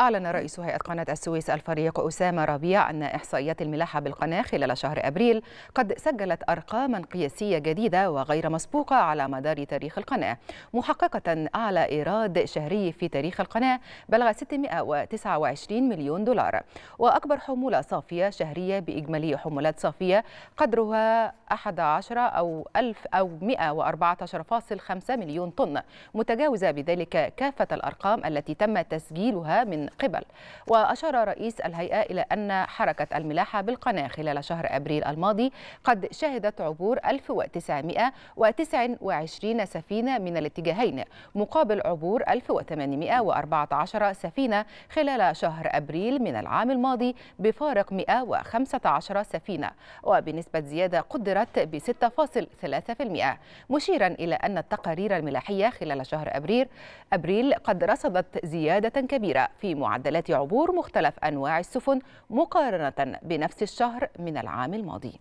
أعلن رئيس هيئة قناة السويس الفريق أسامة ربيع أن إحصائيات الملاحة بالقناة خلال شهر أبريل قد سجلت أرقاما قياسية جديدة وغير مسبوقة على مدار تاريخ القناة محققة أعلى إيراد شهري في تاريخ القناة بلغ 629 مليون دولار وأكبر حمولة صافية شهرية بإجمالي حمولات صافية قدرها 11 أو 1000 أو 114.5 مليون طن متجاوزة بذلك كافة الأرقام التي تم تسجيلها من قبل وأشار رئيس الهيئة إلى أن حركة الملاحة بالقناة خلال شهر أبريل الماضي قد شهدت عبور 1929 سفينة من الاتجاهين مقابل عبور 1814 سفينة خلال شهر أبريل من العام الماضي بفارق 115 سفينة وبنسبة زيادة قدرت ب 6.3% مشيرا إلى أن التقارير الملاحية خلال شهر أبريل أبريل قد رصدت زيادة كبيرة في معدلات عبور مختلف أنواع السفن مقارنة بنفس الشهر من العام الماضي